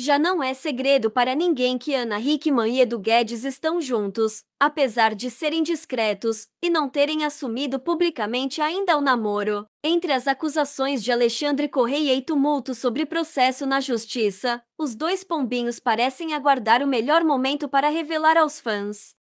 Já não é segredo para ninguém que Ana Hickman e Edu Guedes estão juntos, apesar de serem discretos e não terem assumido publicamente ainda o namoro. Entre as acusações de Alexandre Correia e tumulto sobre processo na justiça, os dois pombinhos parecem aguardar o melhor momento para revelar aos fãs.